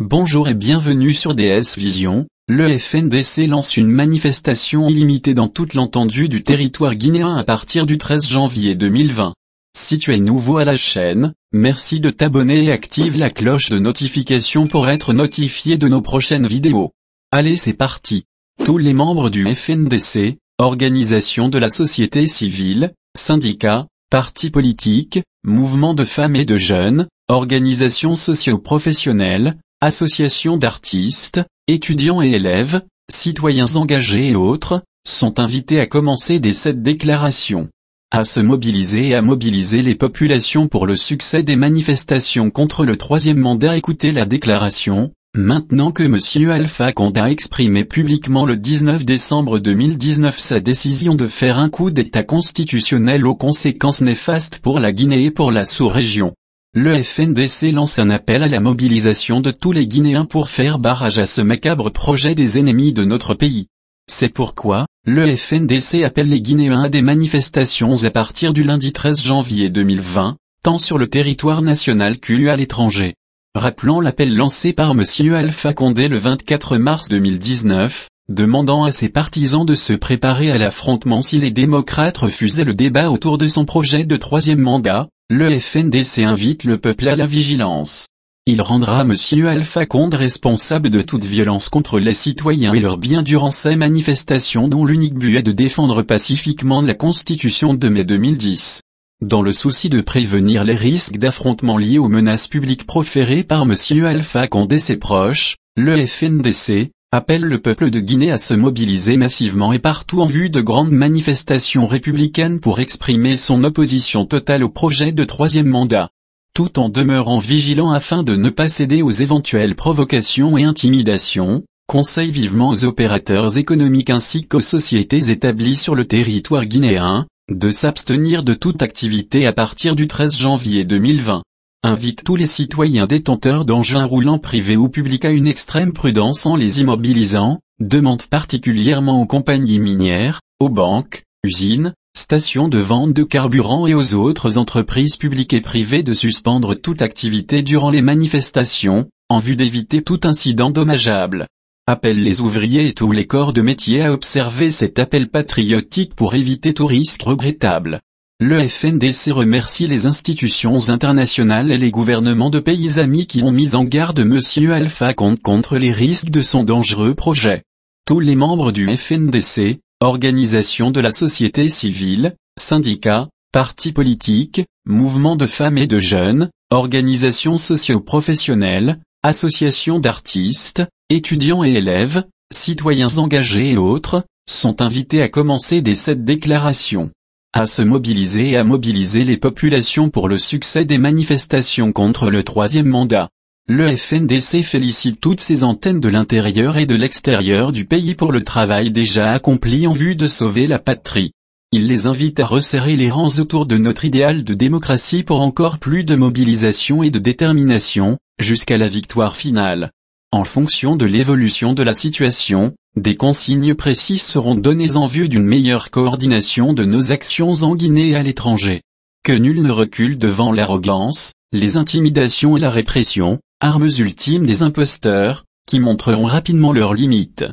Bonjour et bienvenue sur DS Vision, le FNDC lance une manifestation illimitée dans toute l'entendue du territoire guinéen à partir du 13 janvier 2020. Si tu es nouveau à la chaîne, merci de t'abonner et active la cloche de notification pour être notifié de nos prochaines vidéos. Allez c'est parti Tous les membres du FNDC, Organisation de la société civile, syndicats, partis politiques, mouvements de femmes et de jeunes, organisations socio-professionnelles, associations d'artistes, étudiants et élèves, citoyens engagés et autres, sont invités à commencer dès cette déclaration à se mobiliser et à mobiliser les populations pour le succès des manifestations contre le troisième mandat. Écoutez la déclaration, maintenant que M. Alpha Condé a exprimé publiquement le 19 décembre 2019 sa décision de faire un coup d'état constitutionnel aux conséquences néfastes pour la Guinée et pour la sous-région. Le FNDC lance un appel à la mobilisation de tous les Guinéens pour faire barrage à ce macabre projet des ennemis de notre pays. C'est pourquoi, le FNDC appelle les Guinéens à des manifestations à partir du lundi 13 janvier 2020, tant sur le territoire national qu'à l'étranger. Rappelons l'appel lancé par M. Alpha Condé le 24 mars 2019, demandant à ses partisans de se préparer à l'affrontement si les démocrates refusaient le débat autour de son projet de troisième mandat, le FNDC invite le peuple à la vigilance. Il rendra M. Alpha Conde responsable de toute violence contre les citoyens et leurs biens durant ces manifestations dont l'unique but est de défendre pacifiquement la Constitution de mai 2010. Dans le souci de prévenir les risques d'affrontement liés aux menaces publiques proférées par M. Alpha Condé et ses proches, le FNDC, appelle le peuple de Guinée à se mobiliser massivement et partout en vue de grandes manifestations républicaines pour exprimer son opposition totale au projet de troisième mandat tout en demeurant vigilant afin de ne pas céder aux éventuelles provocations et intimidations, conseille vivement aux opérateurs économiques ainsi qu'aux sociétés établies sur le territoire guinéen, de s'abstenir de toute activité à partir du 13 janvier 2020 invite tous les citoyens détenteurs d'engins roulants privés ou publics à une extrême prudence en les immobilisant, demande particulièrement aux compagnies minières, aux banques, usines, stations de vente de carburant et aux autres entreprises publiques et privées de suspendre toute activité durant les manifestations, en vue d'éviter tout incident dommageable. Appelle les ouvriers et tous les corps de métier à observer cet appel patriotique pour éviter tout risque regrettable. Le FNDC remercie les institutions internationales et les gouvernements de pays amis qui ont mis en garde M. Alpha contre les risques de son dangereux projet. Tous les membres du FNDC, organisations de la société civile, syndicats, partis politiques, mouvements de femmes et de jeunes, organisations socio-professionnelles, associations d'artistes, étudiants et élèves, citoyens engagés et autres, sont invités à commencer dès cette déclarations à se mobiliser et à mobiliser les populations pour le succès des manifestations contre le troisième mandat. Le FNDC félicite toutes ses antennes de l'intérieur et de l'extérieur du pays pour le travail déjà accompli en vue de sauver la patrie. Il les invite à resserrer les rangs autour de notre idéal de démocratie pour encore plus de mobilisation et de détermination, jusqu'à la victoire finale. En fonction de l'évolution de la situation, des consignes précises seront données en vue d'une meilleure coordination de nos actions en Guinée et à l'étranger. Que nul ne recule devant l'arrogance, les intimidations et la répression, armes ultimes des imposteurs, qui montreront rapidement leurs limites.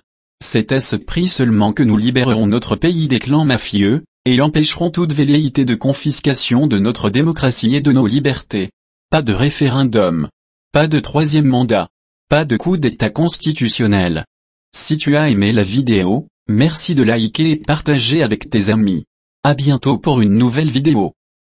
C'est à ce prix seulement que nous libérerons notre pays des clans mafieux, et l'empêcherons toute velléité de confiscation de notre démocratie et de nos libertés. Pas de référendum. Pas de troisième mandat. Pas de coup d'état constitutionnel. Si tu as aimé la vidéo, merci de liker et partager avec tes amis. À bientôt pour une nouvelle vidéo.